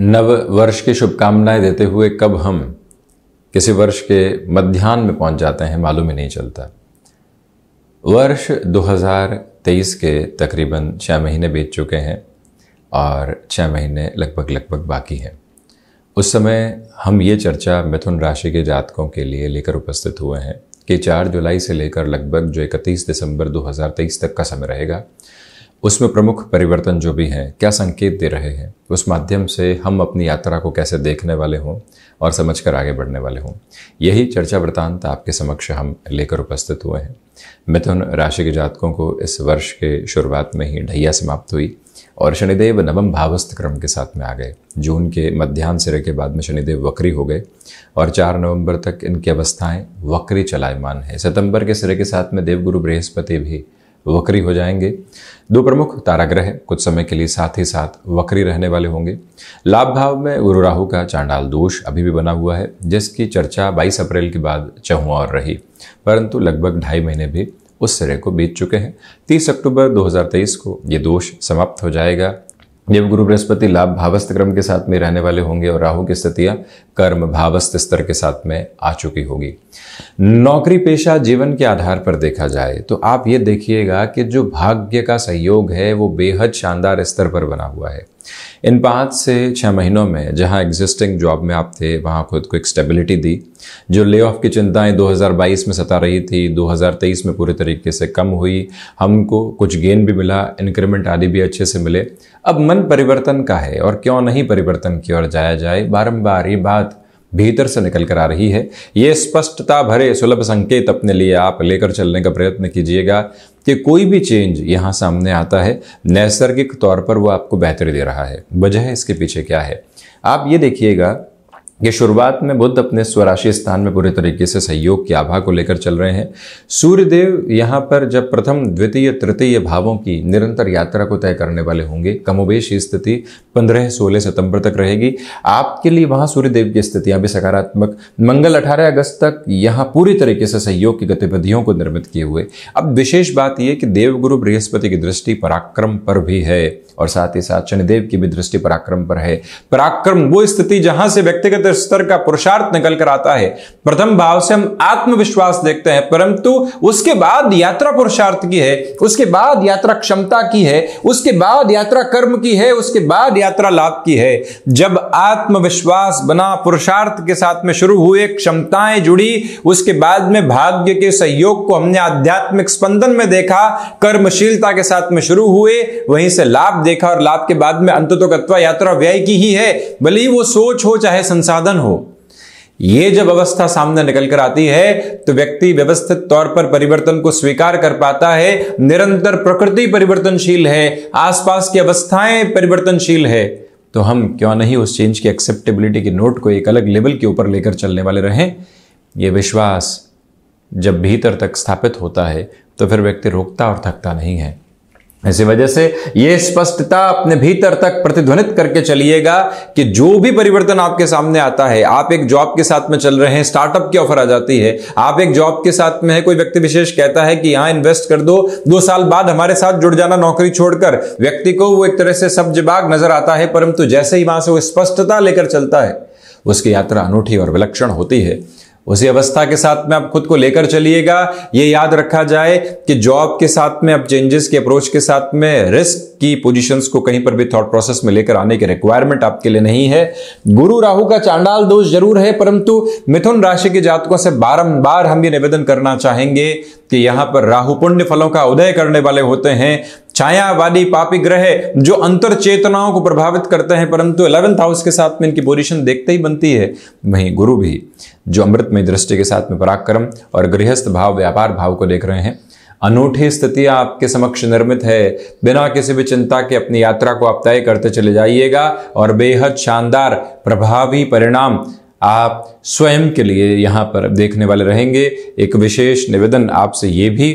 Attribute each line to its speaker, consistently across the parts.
Speaker 1: नव वर्ष की शुभकामनाएं देते हुए कब हम किसी वर्ष के मध्यान्ह में पहुंच जाते हैं मालूम ही नहीं चलता वर्ष 2023 के तकरीबन छः महीने बीत चुके हैं और छः महीने लगभग लगभग बाकी हैं उस समय हम ये चर्चा मिथुन राशि के जातकों के लिए लेकर उपस्थित हुए हैं कि 4 जुलाई से लेकर लगभग जो इकतीस दिसंबर 2023 तक का समय रहेगा उसमें प्रमुख परिवर्तन जो भी हैं क्या संकेत दे रहे हैं उस माध्यम से हम अपनी यात्रा को कैसे देखने वाले हों और समझ कर आगे बढ़ने वाले हों यही चर्चा वृतांत आपके समक्ष हम लेकर उपस्थित हुए हैं मिथुन राशि के जातकों को इस वर्ष के शुरुआत में ही ढैया समाप्त हुई और शनिदेव नवम भावस्थ क्रम के साथ में आ गए जून के मध्यान्ह सिरे के बाद में शनिदेव वक्री हो गए और चार नवंबर तक इनकी अवस्थाएं वक्री चलायमान है सितंबर के सिरे के साथ में देवगुरु बृहस्पति भी वक्री हो जाएंगे दो प्रमुख ताराग्रह कुछ समय के लिए साथ ही साथ वक्री रहने वाले होंगे लाभ भाव में गुरु राहु का चांडाल दोष अभी भी बना हुआ है जिसकी चर्चा 22 अप्रैल के बाद चहुआ और रही परंतु लगभग ढाई महीने भी उस सिरे को बीत चुके हैं 30 अक्टूबर 2023 को ये दोष समाप्त हो जाएगा जब गुरु बृहस्पति लाभ भावस्थ क्रम के साथ में रहने वाले होंगे और राहु की स्थितियां कर्म भावस्थ स्तर के साथ में आ चुकी होगी नौकरी पेशा जीवन के आधार पर देखा जाए तो आप ये देखिएगा कि जो भाग्य का सहयोग है वो बेहद शानदार स्तर पर बना हुआ है इन पाँच से छः महीनों में जहां एग्जिस्टिंग जॉब में आप थे वहां खुद को एक स्टेबिलिटी दी जो ले ऑफ की चिंताएं 2022 में सता रही थी 2023 में पूरे तरीके से कम हुई हमको कुछ गेन भी मिला इंक्रीमेंट आदि भी अच्छे से मिले अब मन परिवर्तन का है और क्यों नहीं परिवर्तन की ओर जाया जाए बारम्बार ये बात भीतर से निकल कर आ रही है ये स्पष्टता भरे सुलभ संकेत अपने लिए आप लेकर चलने का प्रयत्न कीजिएगा कि कोई भी चेंज यहाँ सामने आता है नैसर्गिक तौर पर वो आपको बेहतरी दे रहा है वजह इसके पीछे क्या है आप ये देखिएगा ये शुरुआत में बुद्ध अपने स्वराशि स्थान में पूरे तरीके से सहयोग की आभा को लेकर चल रहे हैं सूर्यदेव यहाँ पर जब प्रथम द्वितीय तृतीय भावों की निरंतर यात्रा को तय करने वाले होंगे कमोबेश स्थिति 15-16 सितंबर तक रहेगी आपके लिए वहाँ सूर्यदेव की स्थितियाँ भी सकारात्मक मंगल 18 अगस्त तक यहाँ पूरी तरीके से सहयोग की गतिविधियों को निर्मित किए हुए अब विशेष बात यह कि देवगुरु बृहस्पति की दृष्टि पराक्रम पर भी है और साथ ही साथ शनिदेव की भी दृष्टि पराक्रम पर है पराक्रम वो स्थिति जहां से व्यक्तिगत स्तर का पुरुषार्थ निकल कर आता है प्रथम भाव से हम आत्मविश्वास देखते हैं परंतु उसके बाद यात्रा पुरुषार्थ की है उसके बाद यात्रा क्षमता की है उसके बाद यात्रा कर्म की है उसके बाद यात्रा लाभ की है जब आत्मविश्वास बना पुरुषार्थ के साथ में शुरू हुए क्षमताएं जुड़ी उसके बाद में भाग्य के सहयोग को हमने आध्यात्मिक स्पंदन में देखा कर्मशीलता के साथ में शुरू हुए वहीं से लाभ देखा और लाभ के बाद में अंततोगत्वा यात्रा व्यय की ही है भले ही वो सोच हो चाहे संसार साधन हो ये जब अवस्था सामने निकल कर आती है तो व्यक्ति व्यवस्थित तौर पर परिवर्तन को स्वीकार कर पाता है निरंतर प्रकृति परिवर्तनशील है आसपास की अवस्थाएं परिवर्तनशील है तो हम क्यों नहीं उस चेंज की एक्सेप्टेबिलिटी के नोट को एक अलग लेवल के ऊपर लेकर चलने वाले रहें यह विश्वास जब भीतर तक स्थापित होता है तो फिर व्यक्ति रोकता और थकता नहीं है ऐसी वजह से यह स्पष्टता अपने भीतर तक प्रतिध्वनित करके चलिएगा कि जो भी परिवर्तन आपके सामने आता है आप एक जॉब के साथ में चल रहे हैं स्टार्टअप की ऑफर आ जाती है आप एक जॉब के साथ में है कोई व्यक्ति विशेष कहता है कि यहां इन्वेस्ट कर दो दो साल बाद हमारे साथ जुड़ जाना नौकरी छोड़कर व्यक्ति को वो एक तरह से बाग नजर आता है परंतु जैसे ही वहां से वो स्पष्टता लेकर चलता है उसकी यात्रा अनूठी और विलक्षण होती है उसी अवस्था के साथ में आप खुद को लेकर चलिएगा ये याद रखा जाए कि जॉब के साथ में अब चेंजेस के अप्रोच के साथ में रिस्क की पोजीशंस को कहीं पर भी थॉट प्रोसेस में लेकर आने के रिक्वायरमेंट आपके लिए नहीं है गुरु राहु का चांडाल दोष जरूर है परंतु मिथुन राशि के जातकों से बारंबार हम ये निवेदन करना चाहेंगे कि यहां पर राहु पुण्य फलों का उदय करने वाले होते हैं छायावादी पापी ग्रह जो अंतर चेतनाओं को प्रभावित करते हैं परंतु इलेवेंथ हाउस के साथ में इनकी पोजिशन देखते ही बनती है वहीं गुरु भी जो अमृतमय दृष्टि के साथ में पराक्रम और गृहस्थ भाव व्यापार भाव को देख रहे हैं अनूठी स्थितियां आपके समक्ष निर्मित है बिना किसी भी चिंता के अपनी यात्रा को आप तय करते चले जाइएगा और बेहद शानदार प्रभावी परिणाम आप स्वयं के लिए यहाँ पर देखने वाले रहेंगे एक विशेष निवेदन आपसे ये भी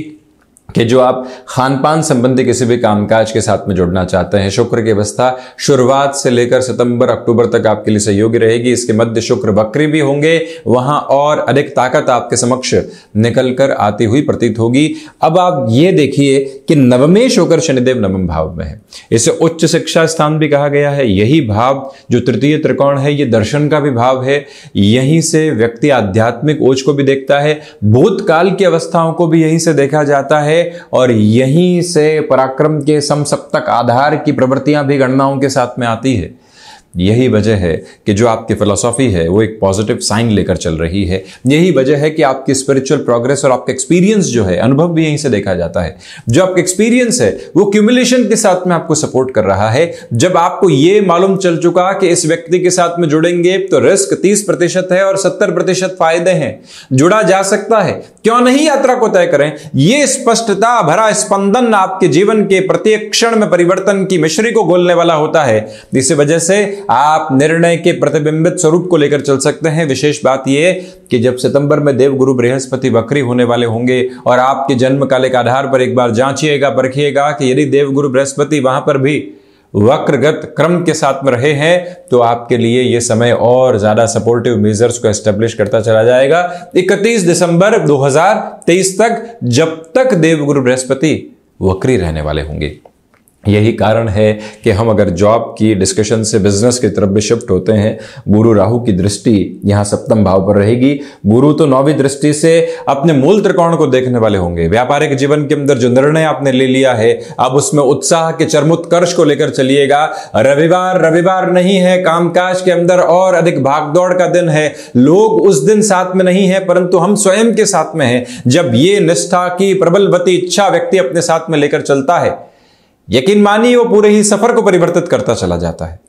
Speaker 1: कि जो आप खान पान संबंधी किसी भी कामकाज के साथ में जुड़ना चाहते हैं शुक्र की अवस्था शुरुआत से लेकर सितंबर अक्टूबर तक आपके लिए सहयोगी रहेगी इसके मध्य शुक्र बकरी भी होंगे वहां और अधिक ताकत आपके समक्ष निकल कर आती हुई प्रतीत होगी अब आप ये देखिए कि नवमेश होकर शनिदेव नवम भाव में है इसे उच्च शिक्षा स्थान भी कहा गया है यही भाव जो तृतीय त्रिकोण है ये दर्शन का भी भाव है यहीं से व्यक्ति आध्यात्मिक ओज को भी देखता है भूतकाल की अवस्थाओं को भी यहीं से देखा जाता है और यहीं से पराक्रम के समसप्तक आधार की प्रवृत्तियां भी गणनाओं के साथ में आती है यही वजह है कि जो आपकी फिलोसॉफी है वो एक पॉजिटिव साइन लेकर चल रही है यही वजह है कि आपकी स्पिरिचुअल प्रोग्रेस और आपका एक्सपीरियंस जो है अनुभव भी यहीं से देखा जाता है जो आपका एक्सपीरियंस है वो क्यूमुलेशन के साथ में आपको सपोर्ट कर रहा है जब आपको ये मालूम चल चुका कि इस व्यक्ति के साथ में जुड़ेंगे तो रिस्क तीस प्रतिशत है और सत्तर प्रतिशत फायदे हैं जुड़ा जा सकता है क्यों नहीं यात्रा को तय करें ये स्पष्टता भरा स्पंदन आपके जीवन के प्रत्येक क्षण में परिवर्तन की मिश्री को गोलने वाला होता है इसी वजह से आप निर्णय के प्रतिबिंबित स्वरूप को लेकर चल सकते हैं विशेष बात यह कि जब सितंबर में देव गुरु बृहस्पति वक्री होने वाले होंगे और आपके जन्म काले के आधार पर एक बार जांचिएगा परखिएगा कि यदि देव गुरु बृहस्पति वहां पर भी वक्रगत क्रम के साथ में रहे हैं तो आपके लिए यह समय और ज्यादा सपोर्टिव मेजर्स को एस्टेब्लिश करता चला जाएगा 31 दिसंबर 2023 तक जब तक देवगुरु बृहस्पति वक्री रहने वाले होंगे यही कारण है कि हम अगर जॉब की डिस्कशन से बिजनेस की तरफ भी शिफ्ट होते हैं गुरु राहु की दृष्टि यहाँ सप्तम भाव पर रहेगी गुरु तो नौवीं दृष्टि से अपने मूल त्रिकोण को देखने वाले होंगे व्यापारिक जीवन के अंदर जो निर्णय आपने ले लिया है अब उसमें उत्साह के चरमोत्कर्ष को लेकर चलिएगा रविवार रविवार नहीं है कामकाज के अंदर और अधिक भागदौड़ का दिन है लोग उस दिन साथ में नहीं है परंतु हम स्वयं के साथ में हैं जब ये निष्ठा की प्रबलवती इच्छा व्यक्ति अपने साथ में लेकर चलता है यकीन मानिए वो पूरे ही सफ़र को परिवर्तित करता चला जाता है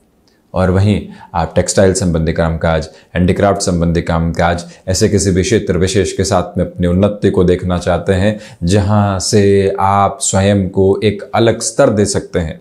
Speaker 1: और वहीं आप टेक्सटाइल संबंधी कामकाज हैंडीक्राफ्ट संबंधी कामकाज ऐसे किसी भी क्षेत्र विशेष के साथ में अपनी उन्नति को देखना चाहते हैं जहां से आप स्वयं को एक अलग स्तर दे सकते हैं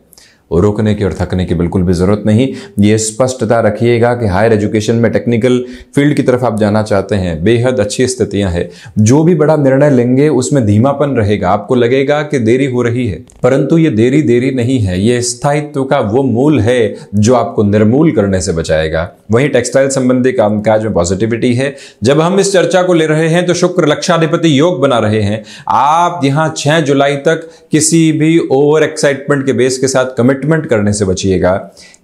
Speaker 1: रोकने की और थकने की बिल्कुल भी ज़रूरत नहीं ये स्पष्टता रखिएगा कि हायर एजुकेशन में टेक्निकल फील्ड की तरफ आप जाना चाहते हैं बेहद अच्छी स्थितियां हैं जो भी बड़ा निर्णय लेंगे उसमें धीमापन रहेगा आपको लगेगा कि देरी हो रही है परंतु ये देरी देरी नहीं है ये स्थायित्व का वो मूल है जो आपको निर्मूल करने से बचाएगा वहीं टेक्सटाइल संबंधी कामकाज में पॉजिटिविटी है जब हम इस चर्चा को ले रहे हैं तो शुक्र लक्षाधिपति योग बना रहे हैं आप यहां 6 जुलाई तक किसी भी ओवर एक्साइटमेंट के बेस के साथ कमिट कमिटमेंट करने से बचिएगा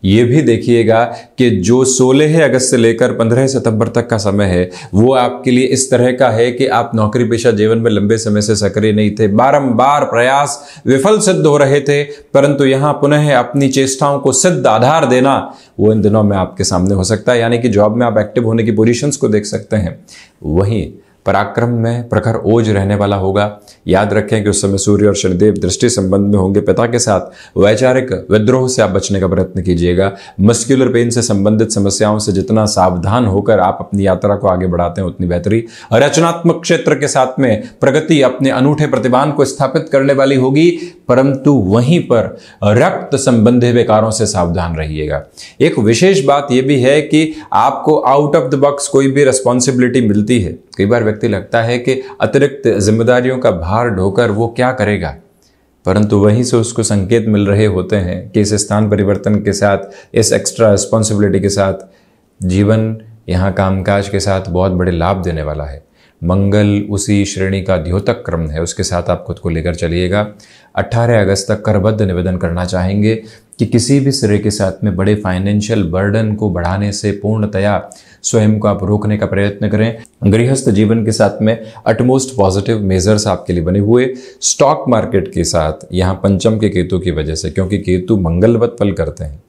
Speaker 1: ये भी देखिएगा कि जो 16 अगस्त से लेकर 15 सितंबर तक का समय है वो आपके लिए इस तरह का है कि आप नौकरी पेशा जीवन में लंबे समय से सक्रिय नहीं थे बारंबार प्रयास विफल सिद्ध हो रहे थे परंतु यहां पुनः अपनी चेष्टाओं को सिद्ध आधार देना वो इन दिनों में आपके सामने हो सकता है यानी कि जॉब में आप एक्टिव होने की पोजिशन को देख सकते हैं वहीं पराक्रम में प्रखर ओज रहने वाला होगा याद रखें कि उस समय सूर्य और शनिदेव दृष्टि संबंध में होंगे पिता के साथ वैचारिक विद्रोह से आप बचने का प्रयत्न कीजिएगा मस्क्यूलर पेन से संबंधित समस्याओं से जितना सावधान होकर आप अपनी यात्रा को आगे बढ़ाते हैं उतनी बेहतरी रचनात्मक क्षेत्र के साथ में प्रगति अपने अनूठे प्रतिभान को स्थापित करने वाली होगी परंतु वहीं पर रक्त संबंधी विकारों से सावधान रहिएगा एक विशेष बात यह भी है कि आपको आउट ऑफ द बॉक्स कोई भी रिस्पॉन्सिबिलिटी मिलती है कई बार व्यक्ति लगता है कि अतिरिक्त जिम्मेदारियों का भार ढोकर वो क्या करेगा परंतु वहीं से उसको संकेत मिल रहे होते हैं कि इस स्थान परिवर्तन के साथ इस एक्स्ट्रा रिस्पॉन्सिबिलिटी के साथ जीवन यहाँ कामकाज के साथ बहुत बड़े लाभ देने वाला है मंगल उसी श्रेणी का द्योतक क्रम है उसके साथ आप खुद को लेकर चलिएगा 18 अगस्त तक करबद्ध निवेदन करना चाहेंगे कि किसी भी सिरे के साथ में बड़े फाइनेंशियल बर्डन को बढ़ाने से पूर्णतया स्वयं को आप रोकने का प्रयत्न करें गृहस्थ जीवन के साथ में अटमोस्ट पॉजिटिव मेजर्स आपके लिए बने हुए स्टॉक मार्केट के साथ यहाँ पंचम के केतु की वजह से क्योंकि केतु मंगलवत फल करते हैं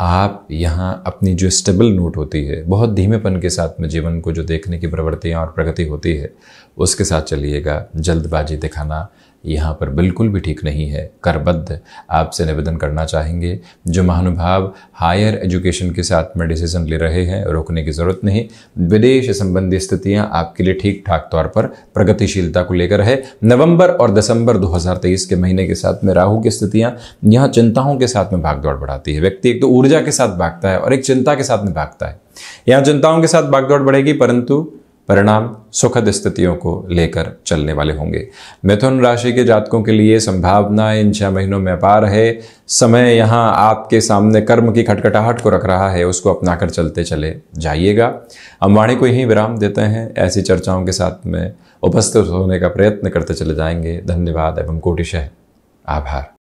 Speaker 1: आप यहाँ अपनी जो स्टेबल नोट होती है बहुत धीमेपन के साथ में जीवन को जो देखने की प्रवृत्तियाँ और प्रगति होती है उसके साथ चलिएगा जल्दबाजी दिखाना यहाँ पर बिल्कुल भी ठीक नहीं है करबद्ध आपसे निवेदन करना चाहेंगे जो महानुभाव हायर एजुकेशन के साथ में डिसीजन ले रहे हैं रोकने की ज़रूरत नहीं विदेश संबंधी स्थितियाँ आपके लिए ठीक ठाक तौर पर प्रगतिशीलता को लेकर है नवंबर और दिसंबर 2023 के महीने के साथ में राहु की स्थितियाँ यहाँ चिंताओं के साथ में भागदौड़ बढ़ाती है व्यक्ति एक तो ऊर्जा के साथ भागता है और एक चिंता के साथ में भागता है यहाँ चिंताओं के साथ भागदौड़ बढ़ेगी परंतु परिणाम सुखद स्थितियों को लेकर चलने वाले होंगे मिथुन राशि के जातकों के लिए संभावना इन छह महीनों में अपार है समय यहाँ आपके सामने कर्म की खटखटाहट को रख रहा है उसको अपना कर चलते चले जाइएगा हम वाणी को यहीं विराम देते हैं ऐसी चर्चाओं के साथ में उपस्थित होने का प्रयत्न करते चले जाएंगे धन्यवाद एवं कोटिशह आभार